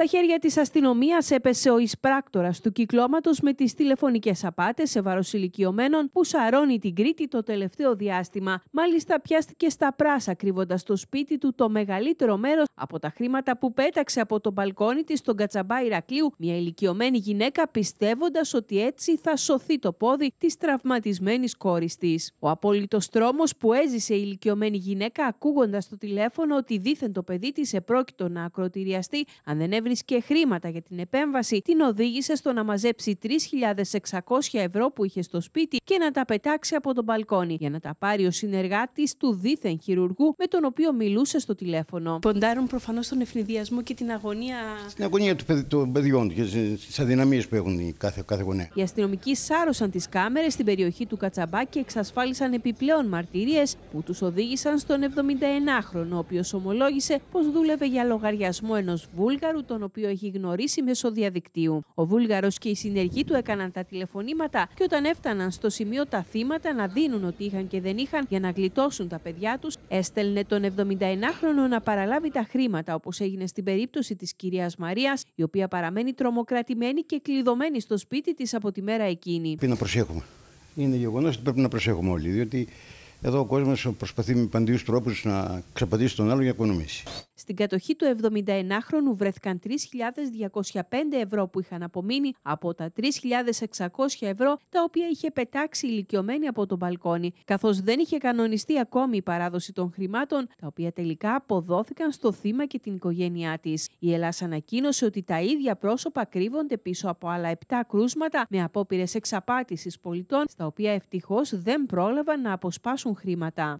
Στα χέρια της αστυνομίας έπεσε ο εισπράκτορας του κυκλώματος με τις τηλεφωνικές απάτες σε βάρος ηλικιωμένων που σαρώνει την Κρήτη το τελευταίο διάστημα. Μάλιστα πιάστηκε στα πράσα κρύβοντας στο σπίτι του το μεγαλύτερο μέρος από τα χρήματα που πέταξε από το μπαλκόνι της στον Κατσαμπά Ηρακλείου μια ηλικιωμένη γυναίκα πιστεύοντας ότι έτσι θα σωθεί το πόδι της τραυματισμένης κόρης της. Ο απόλυτος τρόμος που έζησε η ηλικιωμένη γυναίκα ακούγοντας το τηλέφωνο ότι δήθεν το παιδί της επρόκειτο να ακροτηριαστεί αν δεν και χρήματα για την επέμβαση, την οδήγησε στο να μαζέψει 3.600 ευρώ που είχε στο σπίτι και να τα πετάξει από τον μπαλκόνι για να τα πάρει ο συνεργάτης του δίθεν χειρουργού με τον οποίο μιλούσε στο τηλέφωνο. Ποντάρουν προφανώς τον ευνηδιασμό και την αγωνία. Στην αγωνία των παιδιών και στις αδυναμίες που έχουν κάθε, κάθε γονέα. Οι αστυνομικοί σάρωσαν τις κάμερες στην περιοχή του Κατσαμπά και εξασφάλισαν επιπλέον μαρτυρίες που τους οδήγησαν στον 71χρονο, ο οποίος ομολόγησε πως δούλευε για λογαριασμό ενός Βούλγαρου, τον τον οποίο έχει γνωρίσει μέσω διαδικτύου. Ο Βούλγαρος και οι συνεργοί του έκαναν τα τηλεφωνήματα και όταν έφταναν στο σημείο τα θύματα να δίνουν ότι είχαν και δεν είχαν για να γλιτώσουν τα παιδιά τους, έστελνε τον 79χρονο να παραλάβει τα χρήματα, όπως έγινε στην περίπτωση της κυρίας Μαρίας, η οποία παραμένει τρομοκρατημένη και κλειδωμένη στο σπίτι της από τη μέρα εκείνη. Πρέπει να προσέχουμε. Είναι γεγονός ότι πρέπει να προσέχουμε όλοι, διότι εδώ ο κόσμος προσπαθεί με παντιού τρόπους να ξαπατήσει τον άλλο για να στην κατοχή του 71 χρονου βρέθηκαν 3.205 ευρώ που είχαν απομείνει από τα 3.600 ευρώ τα οποία είχε πετάξει ηλικιωμένη από τον μπαλκόνι, καθώς δεν είχε κανονιστεί ακόμη η παράδοση των χρημάτων, τα οποία τελικά αποδόθηκαν στο θύμα και την οικογένειά της. Η Ελλάς ανακοίνωσε ότι τα ίδια πρόσωπα κρύβονται πίσω από άλλα 7 κρούσματα με απόπειρες εξαπάτησης πολιτών, στα οποία ευτυχώς δεν πρόλαβαν να αποσπάσουν χρήματα.